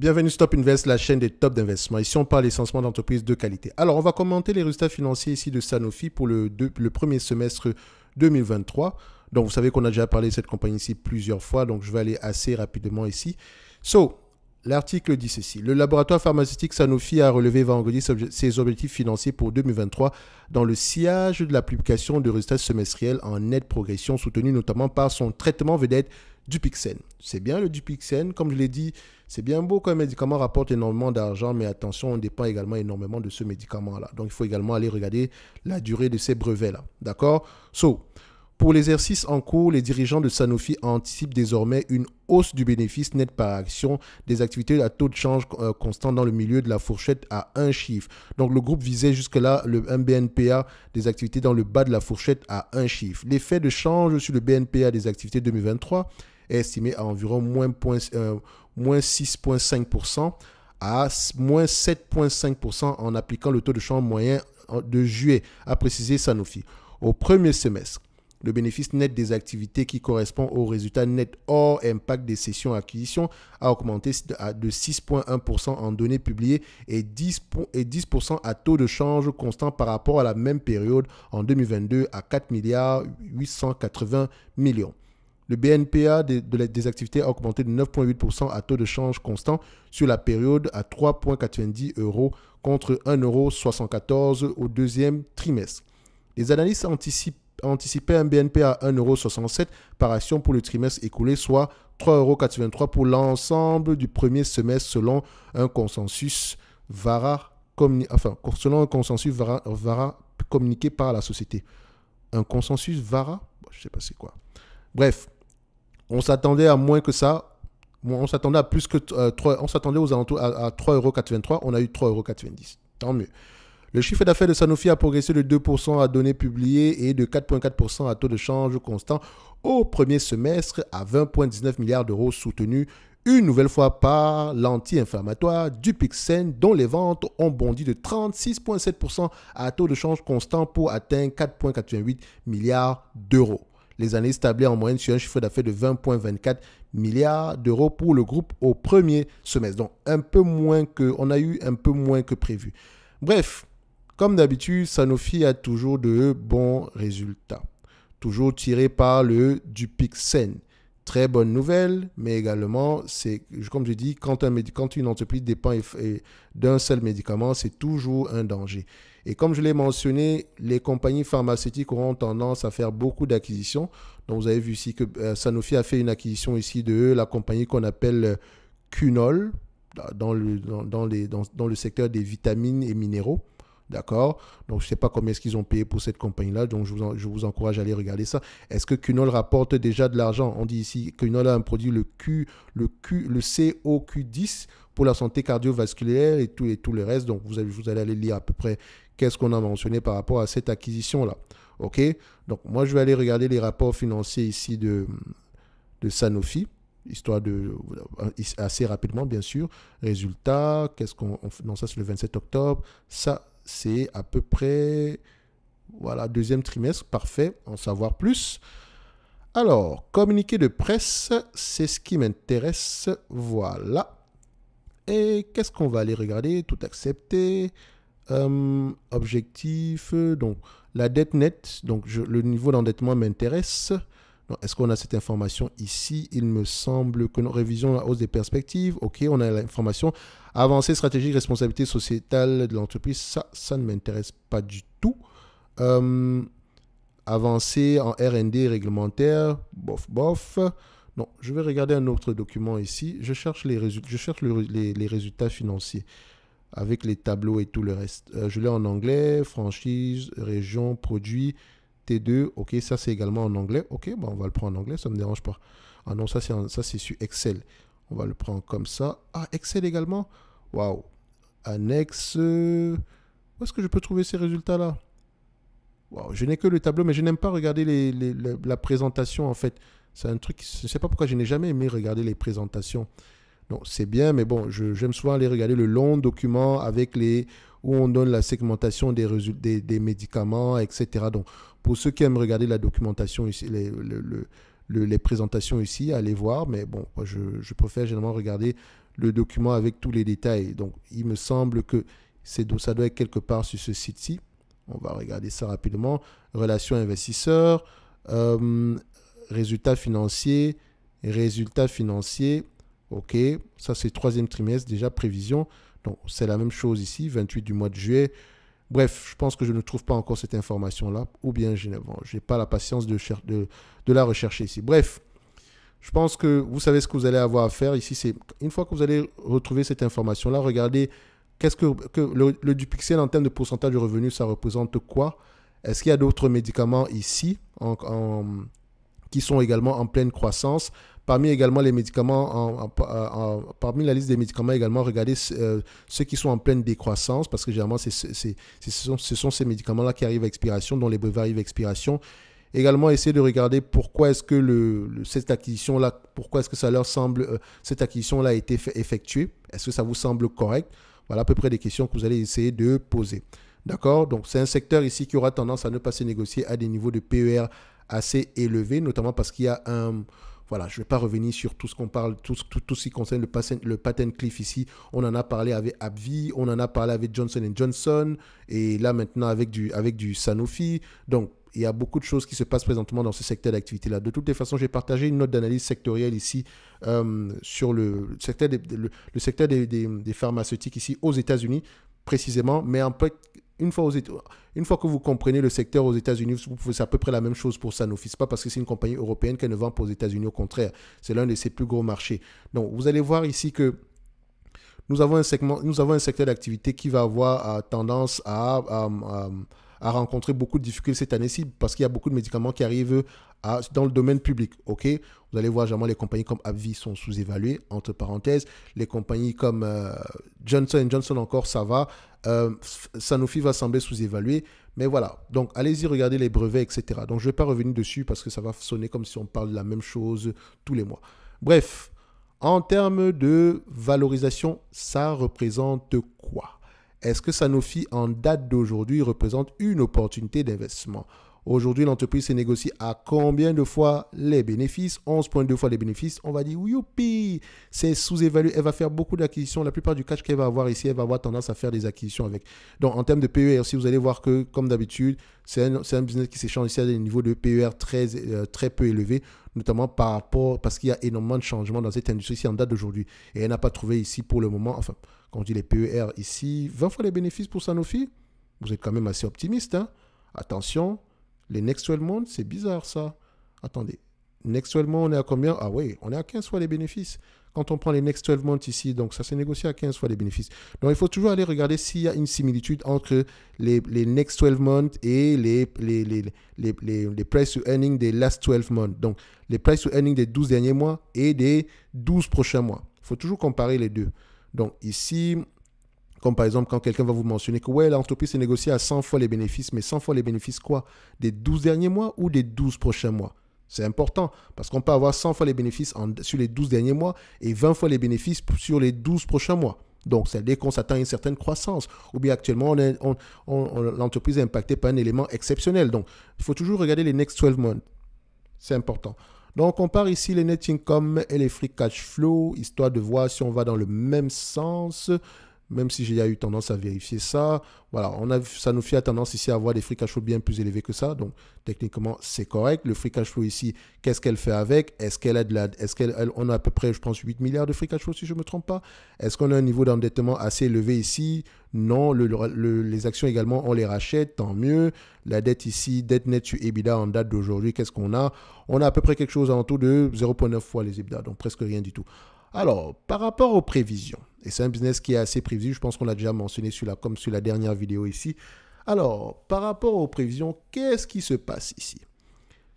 Bienvenue Stop Invest, la chaîne des tops d'investissement. Ici, on parle essentiellement d'entreprises de qualité. Alors, on va commenter les résultats financiers ici de Sanofi pour le, premier semestre 2023. Donc, vous savez qu'on a déjà parlé de cette compagnie ici plusieurs fois, donc je vais aller assez rapidement ici. So, l'article dit ceci. Le laboratoire pharmaceutique Sanofi a relevé vendredi ses objectifs financiers pour 2023 dans le sillage de la publication de résultats semestriels en nette progression, soutenue notamment par son traitement vedette Dupixen. C'est bien le Dupixen, comme je l'ai dit, c'est bien beau qu'un médicament rapporte énormément d'argent, mais attention, on dépend également énormément de ce médicament-là. Donc il faut également aller regarder la durée de ces brevets-là. D'accord So, pour l'exercice en cours, les dirigeants de Sanofi anticipent désormais une hausse du bénéfice net par action des activités à taux de change euh, constant dans le milieu de la fourchette à un chiffre. Donc le groupe visait jusque-là le BNPA des activités dans le bas de la fourchette à un chiffre. L'effet de change sur le BNPA des activités 2023 est estimé à environ moins, 6,5% euh, à moins 7,5% en appliquant le taux de change moyen de juillet, a précisé Sanofi. Au premier semestre, le bénéfice net des activités qui correspond au résultat net hors impact des sessions acquisitions a augmenté de 6,1% en données publiées et 10%, et à taux de change constant par rapport à la même période en 2022 à 4 milliards 880 millions. Le BNPA des, de activités a augmenté de 9,8% à taux de change constant sur la période à 3,90 euros contre 1,74 euros au deuxième trimestre. Les analystes anticipent un BNPA à 1,67€ par action pour le trimestre écoulé, soit euros pour l'ensemble du premier semestre selon un consensus VARA, enfin, communiqué par la société. Un consensus VARA Je ne sais pas c'est quoi. Bref, on s'attendait à moins que ça. On s'attendait à plus que euh, on s'attendait aux alentours à, à On a eu 3,90€. Tant mieux. Le chiffre d'affaires de Sanofi a progressé de 2% à données publiées et de 4,4% à taux de change constant au premier semestre à 20,19 milliards d'euros soutenus une nouvelle fois par l'anti-inflammatoire Dupixent dont les ventes ont bondi de 36,7% à taux de change constant pour atteindre 4,88 milliards d'euros. Les années tablaient en moyenne sur un chiffre d'affaires de 20,24 milliards d'euros pour le groupe au premier semestre. Donc un peu moins que, on a eu un peu moins que prévu. Bref, comme d'habitude, Sanofi a toujours de bons résultats. Toujours tiré par le Dupixen. Très bonne nouvelle, mais également, c'est comme je dis, quand une entreprise dépend d'un seul médicament, c'est toujours un danger. Et comme je l'ai mentionné, les compagnies pharmaceutiques auront tendance à faire beaucoup d'acquisitions. Donc vous avez vu ici que euh, Sanofi a fait une acquisition ici de la compagnie qu'on appelle euh, Cunol dans le, dans, les, dans, dans le secteur des vitamines et minéraux. D'accord Donc, je ne sais pas combien est-ce qu'ils ont payé pour cette compagnie-là. Donc, je vous, je vous, encourage à aller regarder ça. Est-ce que Cunol rapporte déjà de l'argent On dit ici que Cunol a un produit, le, Q, le, Q, le COQ10, pour la santé cardiovasculaire et tout, et tous le reste. Donc, vous allez, vous allez aller lire à peu près qu'est-ce qu'on a mentionné par rapport à cette acquisition-là. OK Donc, moi, je vais aller regarder les rapports financiers ici de, Sanofi, histoire de. Euh, assez rapidement, bien sûr. Résultat, qu'est-ce qu'on. Non, ça, c'est le 27 octobre. Ça, c'est à peu près. Voilà, deuxième trimestre, parfait, en savoir plus. Alors, communiqué de presse, c'est ce qui m'intéresse. Voilà. Et qu'est-ce qu'on va aller regarder Tout accepter. Euh, objectif, donc la dette nette, donc le niveau d'endettement m'intéresse. Est-ce qu'on a cette information ici Il me semble que nous révisions la hausse des perspectives. OK, on a l'information. Avancée stratégique, responsabilité sociétale de l'entreprise, ça, ça ne m'intéresse pas du tout. Euh, avancée en RD réglementaire, bof, bof. Non, je vais regarder un autre document ici. Je cherche les, je cherche les résultats financiers avec les tableaux et tout le reste. Euh, je l'ai en anglais, franchise, région, produit, T2. Ok, ça c'est également en anglais. Ok, bon, on va le prendre en anglais, ça ne me dérange pas. Ah non, ça c'est sur Excel. On va le prendre comme ça. Ah, Excel également Waouh Annexe. Euh, où est-ce que je peux trouver ces résultats-là waouh, je n'ai que le tableau, mais je n'aime pas regarder la présentation en fait. C'est un truc, je ne sais pas pourquoi je n'ai jamais aimé regarder les présentations c'est bien, mais bon, j'aime souvent aller regarder le long document avec les où on donne la segmentation des, des médicaments, etc. Donc pour ceux qui aiment regarder la documentation ici, les, présentations ici, allez voir. Mais bon, je, préfère généralement regarder le document avec tous les détails. Donc il me semble que ça doit être quelque part sur ce site-ci. On va regarder ça rapidement. Relations investisseurs, euh, résultats financiers, résultats financiers. OK, ça c'est troisième trimestre, déjà prévision. Donc c'est la même chose ici, 28 du mois de juillet. Bref, je pense que je ne trouve pas encore cette information-là, ou bien je n'ai pas la patience de, de, la rechercher ici. Bref, je pense que vous savez ce que vous allez avoir à faire ici. C'est Une fois que vous allez retrouver cette information-là, regardez quest que, le, du Dupixel en termes de pourcentage de revenus, ça représente quoi Est-ce qu'il y a d'autres médicaments ici qui sont également en pleine croissance. Parmi également les médicaments, parmi la liste des médicaments également, regardez euh, ceux qui sont en pleine décroissance, parce que généralement, ce, sont, ces médicaments-là qui arrivent à expiration, dont les brevets arrivent à expiration. Également, essayer de regarder pourquoi est-ce que cette acquisition-là, pourquoi est-ce que ça leur semble, euh, cette acquisition-là a été effectuée. Est-ce que ça vous semble correct Voilà à peu près des questions que vous allez essayer de poser. D'accord Donc, c'est un secteur ici qui aura tendance à ne pas se négocier à des niveaux de PER assez élevé, notamment parce qu'il y a un... Voilà, je ne vais pas revenir sur tout ce qu'on parle, tout, tout, ce qui concerne le patent, le cliff ici. On en a parlé avec AbbVie, on en a parlé avec Johnson Johnson, et là maintenant avec du, avec du Sanofi. Donc, il y a beaucoup de choses qui se passent présentement dans ce secteur d'activité-là. De toutes les façons, j'ai partagé une note d'analyse sectorielle ici euh, sur le secteur, le, secteur des pharmaceutiques ici aux États-Unis, précisément, mais un peu une fois, aux une fois que vous comprenez le secteur aux États-Unis, vous c'est à peu près la même chose pour Sanofi. n'est pas parce que c'est une compagnie européenne qu'elle ne vend pas aux États-Unis, au contraire. C'est l'un de ses plus gros marchés. Donc, vous allez voir ici que nous avons un, segment, nous avons un secteur d'activité qui va avoir euh, tendance à a rencontré beaucoup de difficultés cette année-ci parce qu'il y a beaucoup de médicaments qui arrivent dans le domaine public. Ok, vous allez voir, les compagnies comme AbbVie sont sous-évaluées, entre parenthèses. Les compagnies comme euh, Johnson Johnson encore, ça va. Euh, Sanofi va sembler sous-évalué. Mais voilà, donc allez-y regarder les brevets, etc. Donc je ne vais pas revenir dessus parce que ça va sonner comme si on parle de la même chose tous les mois. Bref, en termes de valorisation, ça représente quoi est-ce que Sanofi, en date d'aujourd'hui, représente une opportunité d'investissement Aujourd'hui, l'entreprise se négocie à combien de fois les bénéfices 11,2 fois les bénéfices. On va dire, youpi, c'est sous-évalué. Elle va faire beaucoup d'acquisitions. La plupart du cash qu'elle va avoir ici, elle va avoir tendance à faire des acquisitions avec. Donc, en termes de PER, si vous allez voir que, comme d'habitude, c'est un, business qui s'échange ici à des niveaux de PER très, euh, très peu élevés, notamment par rapport, parce qu'il y a énormément de changements dans cette industrie ici en date d'aujourd'hui. Et elle n'a pas trouvé ici pour le moment, enfin, quand on dit les PER ici, 20 fois les bénéfices pour Sanofi, vous êtes quand même assez optimiste. Hein. Attention, les next 12 months, c'est bizarre ça. Attendez, Next 12 months, on est à combien Ah oui, on est à 15 fois les bénéfices. Quand on prend les next 12 months ici, donc ça s'est négocié à 15 fois les bénéfices. Donc il faut toujours aller regarder s'il y a une similitude entre les, next 12 months et les, les, les price to earning des last 12 months. Donc les price to earning des 12 derniers mois et des 12 prochains mois. Il faut toujours comparer les deux. Donc ici, comme par exemple quand quelqu'un va vous mentionner que ouais, l'entreprise est négociée à 100 fois les bénéfices, mais 100 fois les bénéfices quoi Des 12 derniers mois ou des 12 prochains mois c'est important parce qu'on peut avoir 100 fois les bénéfices sur les 12 derniers mois et 20 fois les bénéfices sur les 12 prochains mois. Donc, c'est dès qu'on s'attend à une certaine croissance. Ou bien actuellement, l'entreprise est impactée par un élément exceptionnel. Donc, il faut toujours regarder les next 12 months. C'est important. Donc, on compare ici les net income et les free cash flow, histoire de voir si on va dans le même sens même si j'ai eu tendance à vérifier ça. Voilà, on a, fait la tendance ici à avoir des free cash flow bien plus élevés que ça. Donc, techniquement, c'est correct. Le free cash flow ici, qu'est-ce qu'elle fait avec Est-ce qu'elle a de la. Est-ce on a à peu près, je pense, 8 milliards de free cash flow, si je ne me trompe pas Est-ce qu'on a un niveau d'endettement assez élevé ici Non. les actions également, on les rachète, tant mieux. La dette ici, dette nette sur EBITDA en date d'aujourd'hui, qu'est-ce qu'on a On a à peu près quelque chose en tout de 0,9 fois les EBITDA, donc presque rien du tout. Alors, par rapport aux prévisions. Et c'est un business qui est assez prévisible. Je pense qu'on l'a déjà mentionné sur la, comme sur la dernière vidéo ici. Alors, par rapport aux prévisions, qu'est-ce qui se passe ici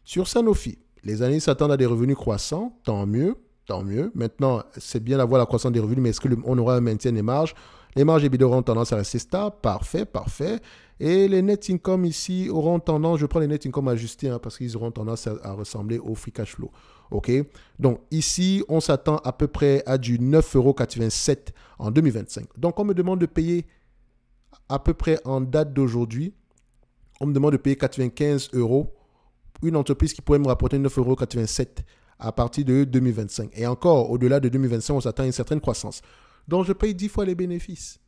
Sur Sanofi, les années s'attendent à des revenus croissants. Tant mieux, tant mieux. Maintenant, c'est bien d'avoir la croissance des revenus, mais est-ce qu'on aura un maintien des marges Les marges EBITDA auront tendance à rester stables. Parfait, parfait. Et les net income ici auront tendance, je prends les net income ajustés, hein, parce qu'ils auront tendance à ressembler au free cash flow. OK Donc ici, on s'attend à peu près à du 9,87 en 2025. Donc on me demande de payer à peu près en date d'aujourd'hui, on me demande de payer 95 euros une entreprise qui pourrait me rapporter 9,87 euros à partir de 2025. Et encore, au-delà de 2025, on s'attend à une certaine croissance. Donc je paye 10 fois les bénéfices.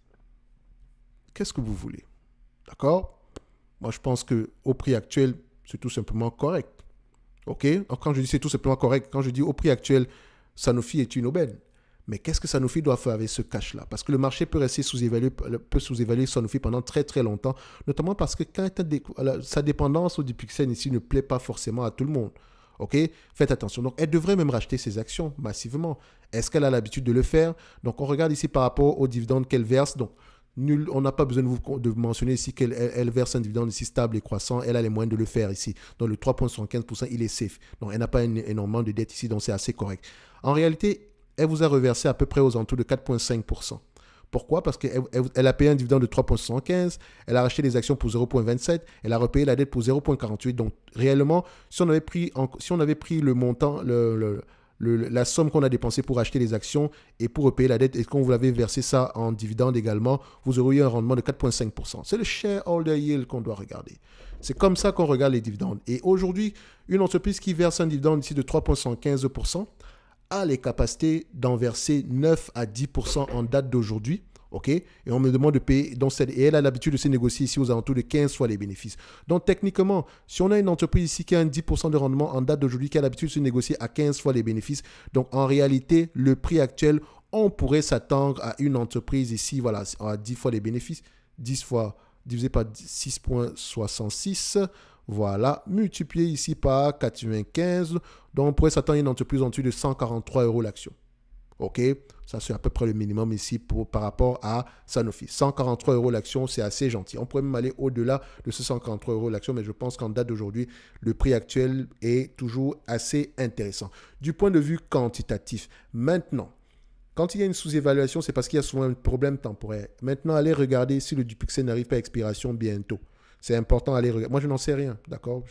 Qu'est-ce que vous voulez D'accord Moi, je pense que au prix actuel, c'est tout simplement correct. OK Quand je dis c'est tout simplement correct, quand je dis au prix actuel, Sanofi est une aubaine. Mais qu'est-ce que Sanofi doit faire avec ce cash-là Parce que le marché peut rester sous-évalué, peut sous-évaluer Sanofi pendant très très longtemps, notamment parce que quand sa dépendance au Dupixen ici ne plaît pas forcément à tout le monde. Ok Faites attention. Donc, elle devrait même racheter ses actions massivement. Est-ce qu'elle a l'habitude de le faire Donc, on regarde ici par rapport aux dividendes qu'elle verse. Donc, on n'a pas besoin de vous mentionner ici qu'elle elle verse un dividende ici stable et croissant. Elle a les moyens de le faire ici. Donc le 3,75%, il est safe. Donc elle n'a pas énormément de dette ici, donc c'est assez correct. En réalité, elle vous a reversé à peu près aux alentours de 4,5%. Pourquoi Parce qu'elle a payé un dividende de 3,75, elle a racheté des actions pour 0,27, elle a repayé la dette pour 0,48. Donc réellement, si on avait pris, si on avait pris le montant, le la somme qu'on a dépensée pour acheter les actions et pour repayer la dette, et quand vous l'avez versé ça en dividende également, vous auriez un rendement de 4,5%. C'est le shareholder yield qu'on doit regarder. C'est comme ça qu'on regarde les dividendes. Et aujourd'hui, une entreprise qui verse un dividende ici de 3,15% a les capacités d'en verser 9 à 10% en date d'aujourd'hui. OK Et on me demande de payer. et elle a l'habitude de se négocier ici aux alentours de 15 fois les bénéfices. Donc techniquement, si on a une entreprise ici qui a un 10% de rendement en date d'aujourd'hui, qui a l'habitude de se négocier à 15 fois les bénéfices, donc en réalité, le prix actuel, on pourrait s'attendre à une entreprise ici, voilà, à 10 fois les bénéfices, 10 fois divisé par 6,66. Voilà, multiplié ici par 95. Donc on pourrait s'attendre à une entreprise en dessous de 143 euros l'action. OK Ça, c'est à peu près le minimum ici par rapport à Sanofi. 143 euros l'action, c'est assez gentil. On pourrait même aller au-delà de ce 143 euros l'action, mais je pense qu'en date d'aujourd'hui, le prix actuel est toujours assez intéressant. Du point de vue quantitatif, maintenant, quand il y a une sous-évaluation, c'est parce qu'il y a souvent un problème temporaire. Maintenant, allez regarder si le Dupixel n'arrive pas à expiration bientôt. C'est important, allez regarder. Moi, je n'en sais rien, d'accord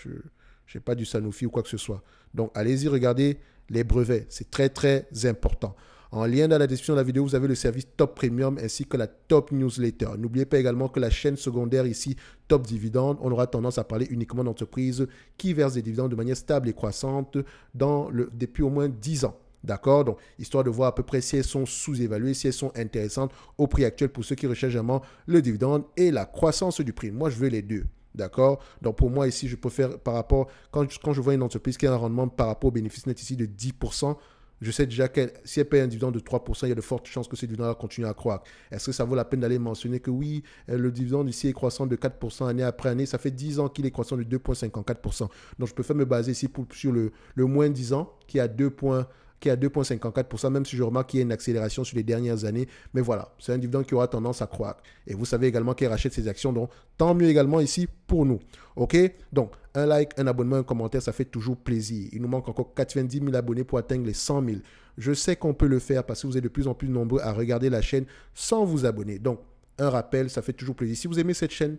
je n'ai pas du Sanofi ou quoi que ce soit. Donc, allez-y, regardez les brevets. C'est très, très important. En lien dans la description de la vidéo, vous avez le service Top Premium ainsi que la Top Newsletter. N'oubliez pas également que la chaîne secondaire ici, Top Dividende, on aura tendance à parler uniquement d'entreprises qui versent des dividendes de manière stable et croissante depuis au moins 10 ans. D'accord Donc, histoire de voir à peu près si elles sont sous-évaluées, si elles sont intéressantes au prix actuel pour ceux qui recherchent vraiment le dividende et la croissance du prix. Moi, je veux les deux. D'accord Donc pour moi ici, je peux faire par rapport, quand, quand je vois une entreprise qui a un rendement par rapport au bénéfice net ici de 10%, je sais déjà que si elle paye un dividende de 3%, il y a de fortes chances que ce dividende continue à croître. Est-ce que ça vaut la peine d'aller mentionner que oui, euh, le dividende ici est croissant de 4% année après année, ça fait 10 ans qu'il est croissant de 2,54%. Donc je peux faire me baser ici pour, sur le, le moins 10 ans qui a 2 points qui est à 2,54%, même si je remarque qu'il y a une accélération sur les dernières années. Mais voilà, c'est un dividende qui aura tendance à croître. Et vous savez également qu'il rachète ses actions, donc tant mieux également ici pour nous. OK Donc, un like, un abonnement, un commentaire, ça fait toujours plaisir. Il nous manque encore 90 000 abonnés pour atteindre les 100 000. Je sais qu'on peut le faire parce que vous êtes de plus en plus nombreux à regarder la chaîne sans vous abonner. Donc, un rappel, ça fait toujours plaisir. Si vous aimez cette chaîne,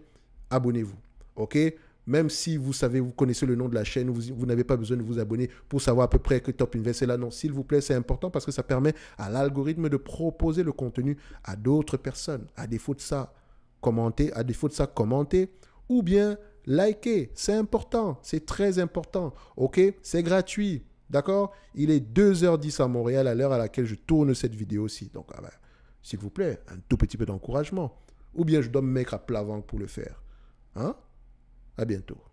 abonnez-vous. OK même si vous savez, vous connaissez le nom de la chaîne, vous, n'avez pas besoin de vous abonner pour savoir à peu près que Top Invest est là. Non, s'il vous plaît, c'est important parce que ça permet à l'algorithme de proposer le contenu à d'autres personnes. À défaut de ça, commenter. À défaut de ça, commenter. Ou bien liker. C'est important. C'est très important. OK C'est gratuit. D'accord Il est 2h10 à Montréal à l'heure à laquelle je tourne cette vidéo-ci. Donc, ah ben, s'il vous plaît, un tout petit peu d'encouragement. Ou bien je dois me mettre à plat pour le faire. Hein a bientôt.